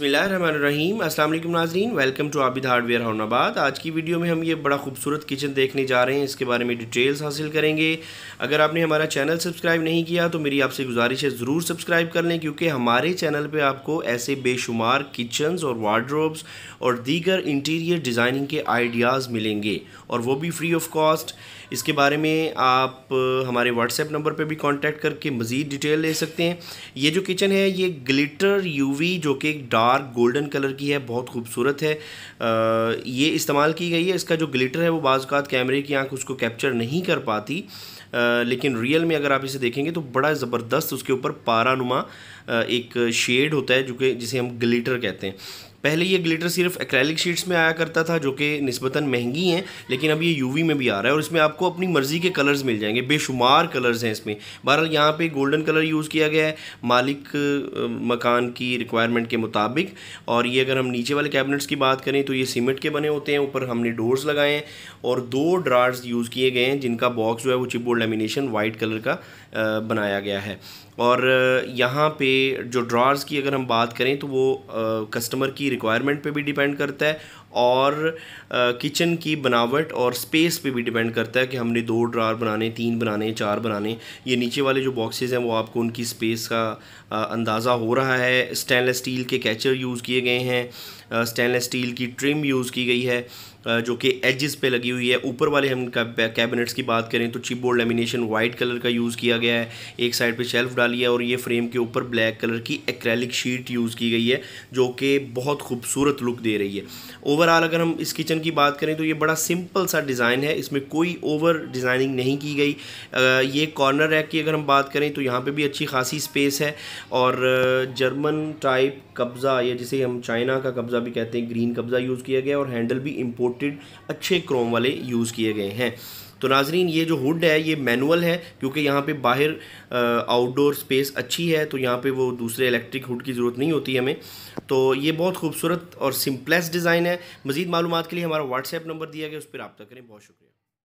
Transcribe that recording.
अस्सलाम वालेकुम नाजरीन welcome to Abid hardware Harnabad आज की वीडियो में हम ये बड़ा खूबसूरत किचन देखने जा रहे हैं इसके बारे में डिटेल्स हासिल करेंगे अगर आपने हमारा चैनल सब्सक्राइब नहीं किया तो मेरी आपसे गुजारिश है ज़रूर सब्सक्राइब कर लें क्योंकि हमारे चैनल पर आपको ऐसे बेशुमार किचन्स और वार्ड्रोब्स और दीगर इंटीरियर डिज़ाइनिंग के आइडियाज़ मिलेंगे और वो भी फ्री ऑफ कॉस्ट इसके बारे में आप हमारे व्हाट्सएप नंबर पर भी कॉन्टैक्ट करके मज़ीद डिटेल ले सकते हैं ये जो किचन है ये ग्लिटर यू जो कि एक डार्क गोल्डन कलर की है बहुत खूबसूरत है आ, ये इस्तेमाल की गई है इसका जो ग्लिटर है वो बाज़ात कैमरे की आंख उसको कैप्चर नहीं कर पाती आ, लेकिन रियल में अगर आप इसे देखेंगे तो बड़ा ज़बरदस्त उसके ऊपर पारानुमा एक शेड होता है जो कि जिसे हम ग्लिटर कहते हैं पहले ये ग्लिटर सिर्फ एक्रेलिक शीट्स में आया करता था जो कि नस्बता महंगी हैं लेकिन अब ये यूवी में भी आ रहा है और इसमें आपको अपनी मर्ज़ी के कलर्स मिल जाएंगे बेशुमार कलर्स हैं इसमें बहरहाल यहाँ पर गोल्डन कलर यूज़ किया गया है मालिक मकान की रिक्वायरमेंट के मुताबिक और ये अगर हम नीचे वाले कैबिनेट्स की बात करें तो ये सीमेंट के बने होते हैं ऊपर हमने डोर्स लगाए हैं और दो ड्रार्स यूज़ किए गए हैं जिनका बॉक्स जो है वो चिपबोर्ड लेमिनेशन वाइट कलर का बनाया गया है और यहाँ पे जो ड्रार्स की अगर हम बात करें तो वो कस्टमर की रिक्वायरमेंट पे भी डिपेंड करता है और किचन की बनावट और स्पेस पे भी डिपेंड करता है कि हमने दो ड्रार बनाने तीन बनाने चार बनाने ये नीचे वाले जो बॉक्सेस हैं वो आपको उनकी स्पेस का अंदाज़ा हो रहा है स्टेनलेस स्टील के कैचर यूज़ किए गए हैं स्टेनलेस स्टील की ट्रिम यूज़ की गई है जो कि एजिस पे लगी हुई है ऊपर वाले हम कैबिनेट्स की बात करें तो चिपबोर्ड लेमिनेशन वाइट कलर का यूज़ किया गया है एक साइड पे शेल्फ डाली है और ये फ्रेम के ऊपर ब्लैक कलर की एक्रेलिक शीट यूज़ की गई है जो कि बहुत खूबसूरत लुक दे रही है ओवर ओवरऑल अगर हम इस किचन की बात करें तो ये बड़ा सिंपल सा डिज़ाइन है इसमें कोई ओवर डिज़ाइनिंग नहीं की गई ये कॉर्नर रैक की अगर हम बात करें तो यहाँ पे भी अच्छी खासी स्पेस है और जर्मन टाइप कब्ज़ा या जिसे हम चाइना का कब्ज़ा भी कहते हैं ग्रीन कब्ज़ा यूज़ किया गया और हैंडल भी इम्पोर्टेड अच्छे क्रोम वाले यूज़ किए गए हैं तो नाजरीन ये जो हुड है ये मैनुअल है क्योंकि यहाँ पे बाहर आउटडोर स्पेस अच्छी है तो यहाँ पे वो दूसरे इलेक्ट्रिक हुड की ज़रूरत नहीं होती हमें तो ये बहुत खूबसूरत और सिंपलेस्ट डिज़ाइन है मज़ीद मालूम के लिए हमारा व्हाट्सएप नंबर दिया गया उस पर रबा करें बहुत शुक्रिया